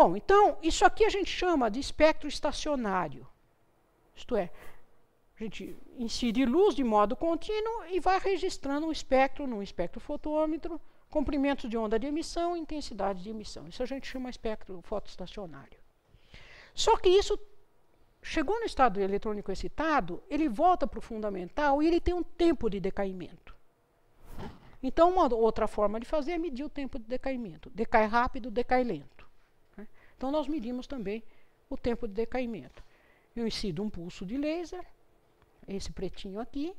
Bom, então, isso aqui a gente chama de espectro estacionário. Isto é, a gente incide luz de modo contínuo e vai registrando um espectro num espectrofotômetro, comprimento de onda de emissão, intensidade de emissão. Isso a gente chama espectro fotoestacionário. Só que isso Chegou no estado eletrônico excitado, ele volta para o fundamental e ele tem um tempo de decaimento. Então, uma outra forma de fazer é medir o tempo de decaimento. Decai rápido, decai lento. Né? Então, nós medimos também o tempo de decaimento. Eu incido um pulso de laser, esse pretinho aqui,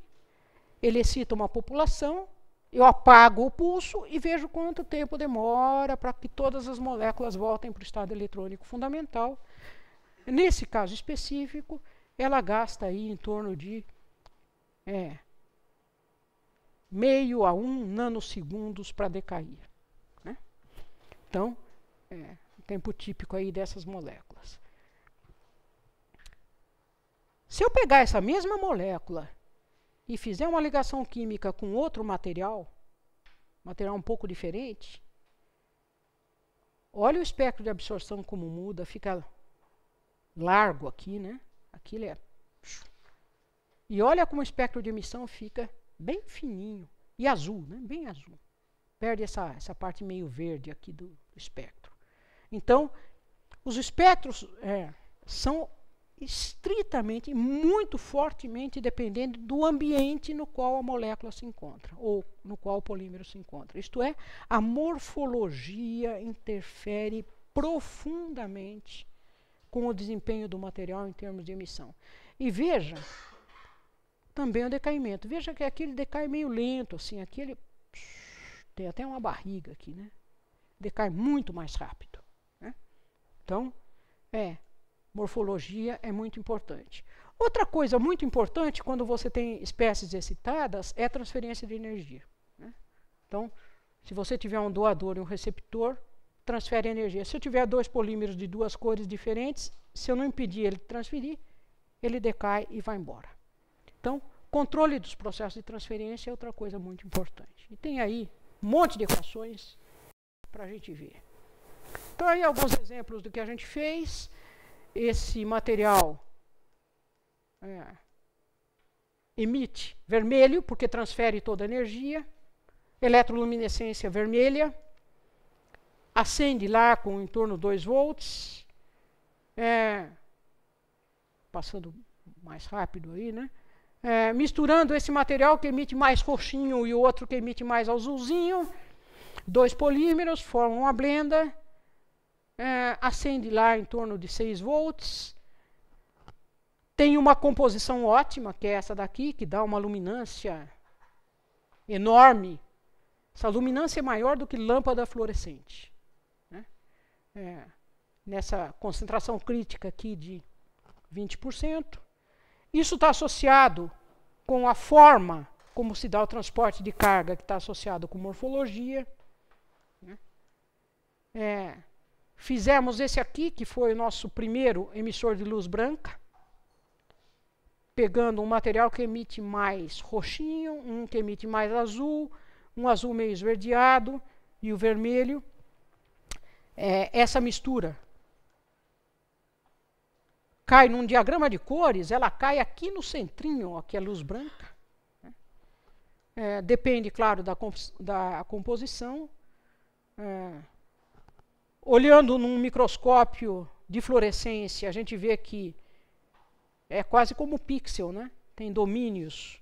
ele excita uma população, eu apago o pulso e vejo quanto tempo demora para que todas as moléculas voltem para o estado eletrônico fundamental Nesse caso específico, ela gasta aí em torno de é, meio a um nanosegundos para decair. Né? Então, é, tempo típico aí dessas moléculas. Se eu pegar essa mesma molécula e fizer uma ligação química com outro material, material um pouco diferente, olha o espectro de absorção como muda, fica largo aqui, né? Aqui ele é. E olha como o espectro de emissão fica bem fininho e azul, né? Bem azul. Perde essa, essa parte meio verde aqui do, do espectro. Então, os espectros é, são estritamente, muito fortemente dependendo do ambiente no qual a molécula se encontra, ou no qual o polímero se encontra. Isto é, a morfologia interfere profundamente com o desempenho do material em termos de emissão. E veja também o decaimento. Veja que aqui ele decai meio lento, assim, aqui ele tem até uma barriga aqui, né? Decai muito mais rápido. Né? Então, é, morfologia é muito importante. Outra coisa muito importante quando você tem espécies excitadas é transferência de energia. Né? Então, se você tiver um doador e um receptor, transfere energia. Se eu tiver dois polímeros de duas cores diferentes, se eu não impedir ele de transferir, ele decai e vai embora. Então, controle dos processos de transferência é outra coisa muito importante. E tem aí um monte de equações para a gente ver. Então, aí alguns exemplos do que a gente fez. Esse material é, emite vermelho, porque transfere toda a energia. Eletroluminescência vermelha, acende lá com em torno de 2 volts. É, passando mais rápido aí, né? É, misturando esse material que emite mais roxinho e outro que emite mais azulzinho, dois polímeros formam uma blenda, é, acende lá em torno de 6 volts, tem uma composição ótima, que é essa daqui, que dá uma luminância enorme. Essa luminância é maior do que lâmpada fluorescente é, nessa concentração crítica aqui de 20%. Isso está associado com a forma como se dá o transporte de carga, que está associado com morfologia. Né? É, fizemos esse aqui, que foi o nosso primeiro emissor de luz branca, pegando um material que emite mais roxinho, um que emite mais azul, um azul meio esverdeado e o vermelho é, essa mistura. Cai num diagrama de cores, ela cai aqui no centrinho, aqui a é luz branca. É, depende, claro, da, comp da composição. É, olhando num microscópio de fluorescência, a gente vê que é quase como pixel, né? Tem domínios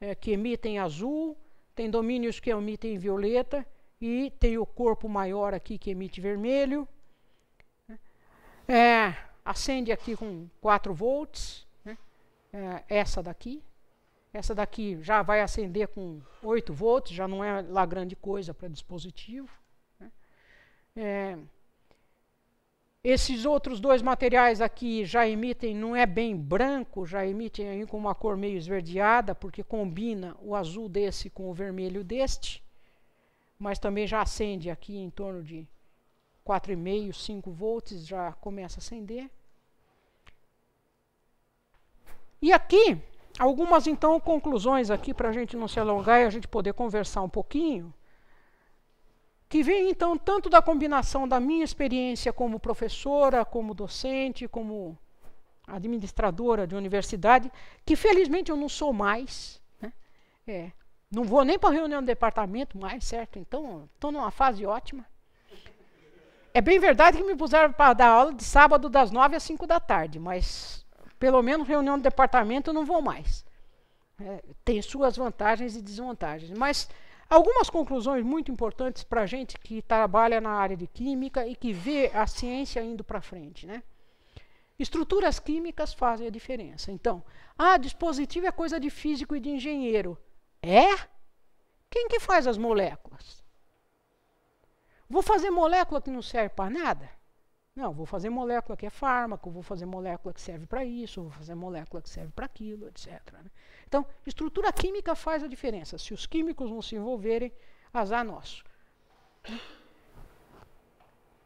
é, que emitem azul, tem domínios que emitem violeta, e tem o corpo maior aqui que emite vermelho. É, acende aqui com 4 volts. Né? É, essa daqui. Essa daqui já vai acender com 8 volts, já não é lá grande coisa para dispositivo. Né? É, esses outros dois materiais aqui já emitem, não é bem branco, já emitem aí com uma cor meio esverdeada, porque combina o azul desse com o vermelho deste mas também já acende aqui em torno de 4,5, 5 volts, já começa a acender. E aqui, algumas então conclusões aqui para a gente não se alongar e a gente poder conversar um pouquinho, que vem então tanto da combinação da minha experiência como professora, como docente, como administradora de universidade, que felizmente eu não sou mais, né? é, não vou nem para reunião do departamento mais, certo? Então, estou numa fase ótima. É bem verdade que me puseram para dar aula de sábado das nove às cinco da tarde, mas pelo menos reunião do departamento não vou mais. É, tem suas vantagens e desvantagens. Mas algumas conclusões muito importantes para a gente que trabalha na área de química e que vê a ciência indo para frente. Né? Estruturas químicas fazem a diferença. Então, ah, dispositivo é coisa de físico e de engenheiro. É? Quem que faz as moléculas? Vou fazer molécula que não serve para nada? Não, vou fazer molécula que é fármaco, vou fazer molécula que serve para isso, vou fazer molécula que serve para aquilo, etc. Né? Então, estrutura química faz a diferença. Se os químicos não se envolverem, azar nosso.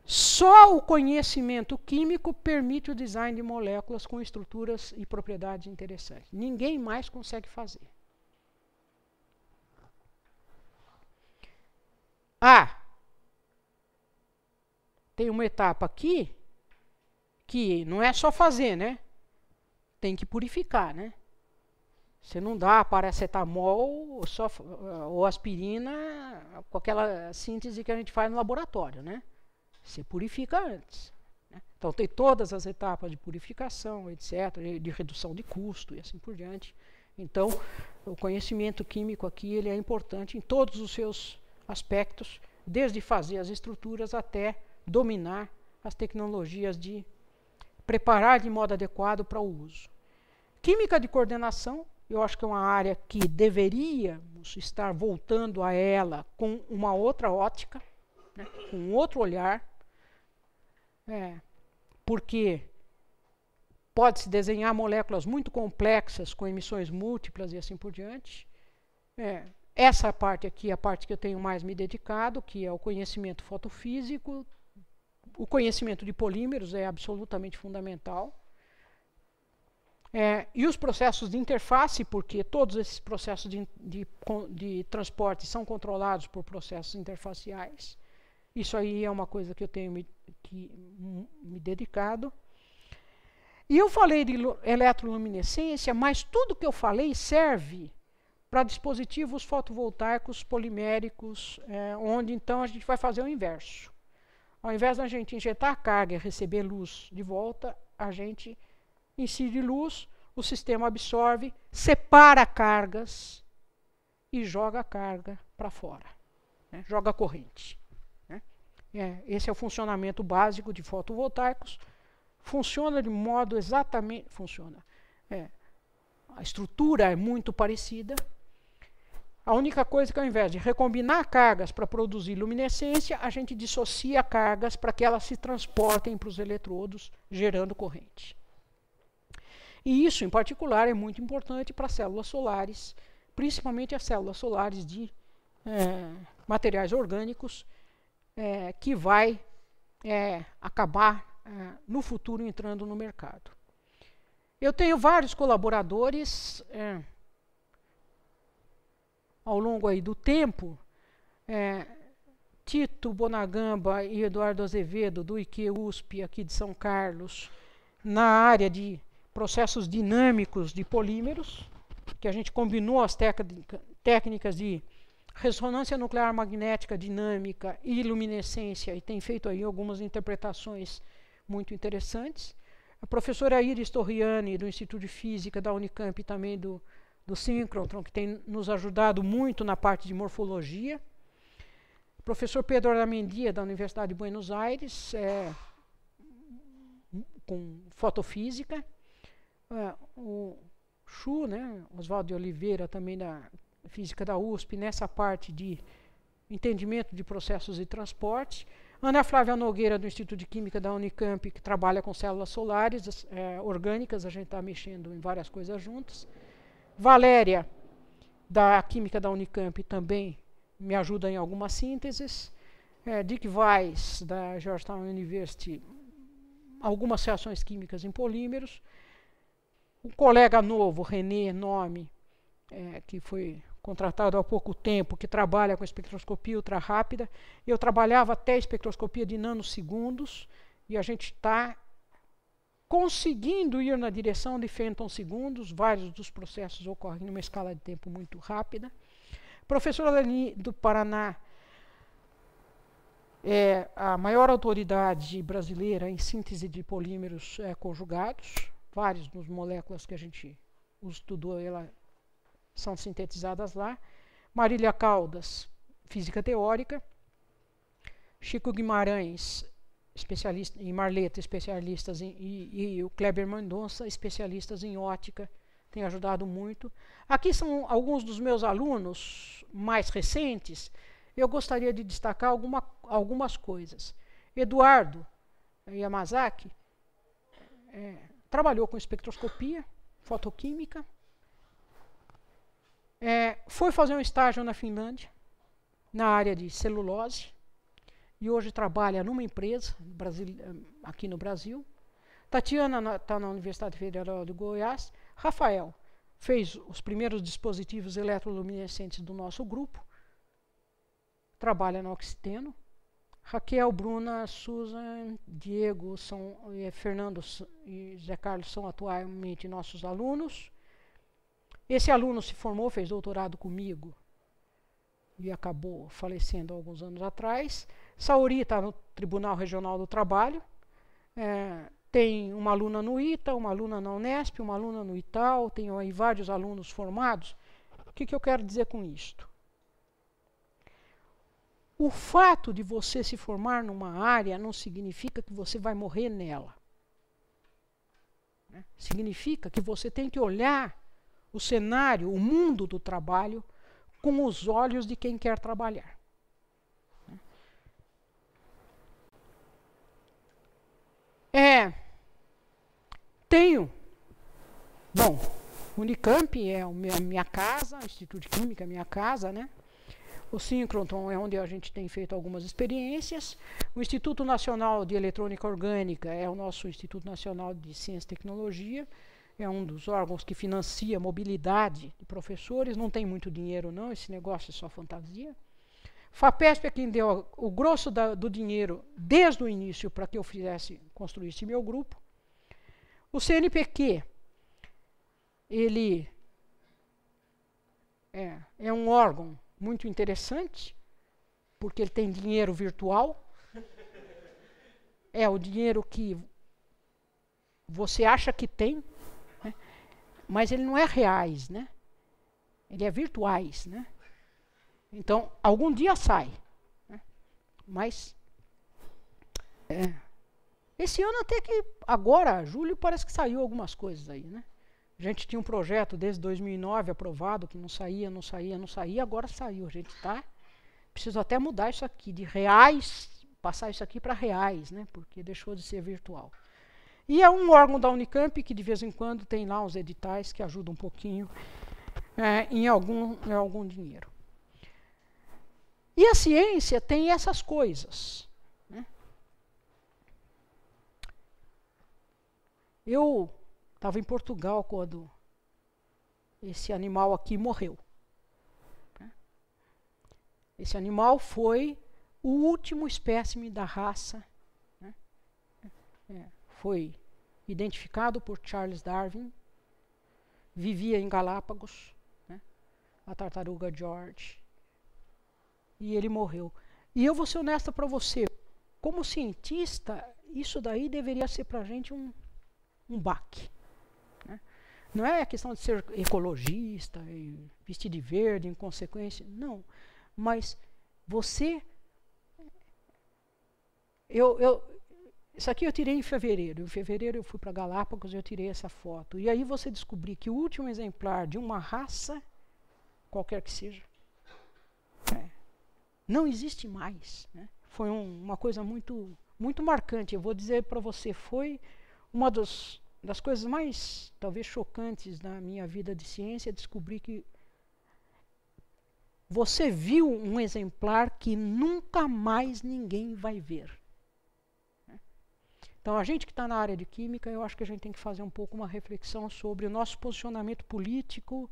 Só o conhecimento químico permite o design de moléculas com estruturas e propriedades interessantes. Ninguém mais consegue fazer. Ah, tem uma etapa aqui que não é só fazer, né? Tem que purificar, né? Você não dá paracetamol ou, só, ah, ou aspirina com aquela síntese que a gente faz no laboratório, né? Você purifica antes. Né? Então tem todas as etapas de purificação, etc., de redução de custo e assim por diante. Então o conhecimento químico aqui ele é importante em todos os seus aspectos, desde fazer as estruturas até dominar as tecnologias de preparar de modo adequado para o uso. Química de coordenação, eu acho que é uma área que deveríamos estar voltando a ela com uma outra ótica, né, com outro olhar, é, porque pode-se desenhar moléculas muito complexas com emissões múltiplas e assim por diante. É, essa parte aqui é a parte que eu tenho mais me dedicado, que é o conhecimento fotofísico. O conhecimento de polímeros é absolutamente fundamental. É, e os processos de interface, porque todos esses processos de, de, de, transporte são controlados por processos interfaciais. Isso aí é uma coisa que eu tenho me, que, me dedicado. E eu falei de eletroluminescência, mas tudo que eu falei serve para dispositivos fotovoltaicos poliméricos, é, onde então a gente vai fazer o inverso. Ao invés da gente injetar carga e receber luz de volta, a gente incide luz, o sistema absorve, separa cargas e joga a carga para fora, né? joga a corrente. Né? É, esse é o funcionamento básico de fotovoltaicos. Funciona de modo exatamente. Funciona. É, a estrutura é muito parecida, a única coisa que ao invés de recombinar cargas para produzir luminescência, a gente dissocia cargas para que elas se transportem para os eletrodos, gerando corrente. E isso, em particular, é muito importante para células solares, principalmente as células solares de é, materiais orgânicos, é, que vai é, acabar é, no futuro entrando no mercado. Eu tenho vários colaboradores é, ao longo aí do tempo, é, Tito Bonagamba e Eduardo Azevedo, do IQ USP, aqui de São Carlos, na área de processos dinâmicos de polímeros, que a gente combinou as técnicas de ressonância nuclear magnética dinâmica e luminescência, e tem feito aí algumas interpretações muito interessantes. A professora Iris Torriani, do Instituto de Física da Unicamp, e também do do síncrotron, que tem nos ajudado muito na parte de morfologia. O professor Pedro Aramendia, é da Universidade de Buenos Aires, é, com fotofísica. É, o Chu, né, Oswaldo de Oliveira, também da Física da USP, nessa parte de entendimento de processos e transporte. Ana Flávia Nogueira, do Instituto de Química da Unicamp, que trabalha com células solares é, orgânicas, a gente está mexendo em várias coisas juntas. Valéria, da Química da Unicamp, também me ajuda em algumas sínteses. É, Dick Weiss, da Georgetown University, algumas reações químicas em polímeros. Um colega novo, René Nome, é, que foi contratado há pouco tempo, que trabalha com espectroscopia ultrarrápida. Eu trabalhava até espectroscopia de nanosegundos e a gente está conseguindo ir na direção de Fenton segundos, vários dos processos ocorrem numa escala de tempo muito rápida. Professora Lani do Paraná é a maior autoridade brasileira em síntese de polímeros é, conjugados. Vários das moléculas que a gente estudou, ela são sintetizadas lá. Marília Caldas, física teórica. Chico Guimarães, especialista em Marleta, especialistas em, e, e o Kleber Mendonça, especialistas em ótica, tem ajudado muito. Aqui são alguns dos meus alunos mais recentes. Eu gostaria de destacar alguma, algumas coisas. Eduardo Yamazaki é, trabalhou com espectroscopia, fotoquímica, é, foi fazer um estágio na Finlândia, na área de celulose, e hoje trabalha numa empresa Brasil, eh, aqui no Brasil. Tatiana está na, tá na Universidade Federal de Goiás. Rafael fez os primeiros dispositivos eletroluminescentes do nosso grupo. Trabalha no Oxiteno. Raquel, Bruna, Susan, Diego, são, e eh, Fernando e Zé Carlos são atualmente nossos alunos. Esse aluno se formou, fez doutorado comigo e acabou falecendo alguns anos atrás. Saori está no Tribunal Regional do Trabalho, é, tem uma aluna no ITA, uma aluna na Unesp, uma aluna no ITAL, tem aí vários alunos formados. O que, que eu quero dizer com isto? O fato de você se formar numa área não significa que você vai morrer nela. Né? Significa que você tem que olhar o cenário, o mundo do trabalho, com os olhos de quem quer trabalhar. É. Tenho. Bom, Unicamp é a minha casa, o Instituto de Química é a minha casa, né? O synchroton é onde a gente tem feito algumas experiências. O Instituto Nacional de Eletrônica Orgânica é o nosso Instituto Nacional de Ciência e Tecnologia. É um dos órgãos que financia a mobilidade de professores. Não tem muito dinheiro, não, esse negócio é só fantasia. FAPESP é quem deu o grosso da, do dinheiro desde o início para que eu fizesse, construísse meu grupo. O CNPq, ele é, é um órgão muito interessante, porque ele tem dinheiro virtual. É o dinheiro que você acha que tem, né? mas ele não é reais, né? Ele é virtuais, né? Então, algum dia sai. Né? Mas. É, esse ano até que agora, julho, parece que saiu algumas coisas aí, né? A gente tinha um projeto desde 2009 aprovado que não saía, não saía, não saía, agora saiu. A gente está preciso até mudar isso aqui de reais, passar isso aqui para reais, né? Porque deixou de ser virtual. E é um órgão da Unicamp que de vez em quando tem lá uns editais que ajudam um pouquinho é, em algum em algum dinheiro. E a ciência tem essas coisas. Né? Eu estava em Portugal quando esse animal aqui morreu. Né? Esse animal foi o último espécime da raça. Né? É, foi identificado por Charles Darwin. Vivia em Galápagos. A tartaruga George e ele morreu. E eu vou ser honesta para você, como cientista, isso daí deveria ser para a gente um, um baque. Né? Não é a questão de ser ecologista, vestir de verde, inconsequência, não. Mas você. Eu, eu, isso aqui eu tirei em fevereiro. Em fevereiro eu fui para Galápagos e eu tirei essa foto. E aí você descobri que o último exemplar de uma raça, qualquer que seja, não existe mais. Né? Foi um, uma coisa muito, muito marcante. Eu vou dizer para você, foi uma dos, das coisas mais, talvez, chocantes na minha vida de ciência, descobrir que você viu um exemplar que nunca mais ninguém vai ver. Né? Então, a gente que está na área de química, eu acho que a gente tem que fazer um pouco uma reflexão sobre o nosso posicionamento político.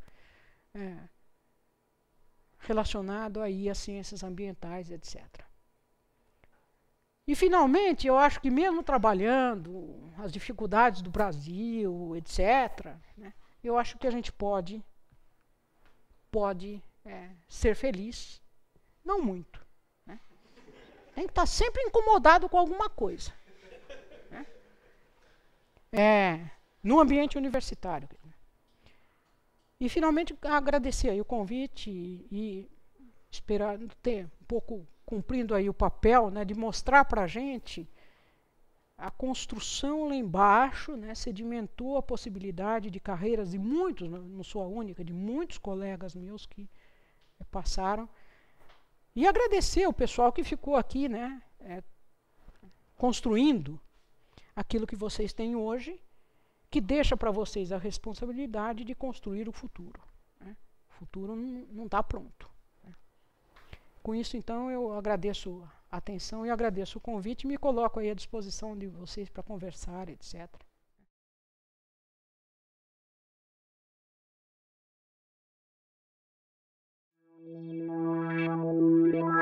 É, relacionado aí às ciências ambientais, etc. E finalmente, eu acho que mesmo trabalhando as dificuldades do Brasil, etc., né, eu acho que a gente pode, pode é, ser feliz, não muito. Né? Tem que estar tá sempre incomodado com alguma coisa. Né? É, no ambiente universitário. E finalmente agradecer aí o convite e, e esperando ter um pouco cumprindo aí o papel né, de mostrar para a gente a construção lá embaixo né, sedimentou a possibilidade de carreiras de muitos, né, não sou a única, de muitos colegas meus que passaram. E agradecer o pessoal que ficou aqui né, é, construindo aquilo que vocês têm hoje que deixa para vocês a responsabilidade de construir o futuro. Né? O futuro não está pronto. Né? Com isso, então, eu agradeço a atenção e agradeço o convite e me coloco aí à disposição de vocês para conversar, etc. Música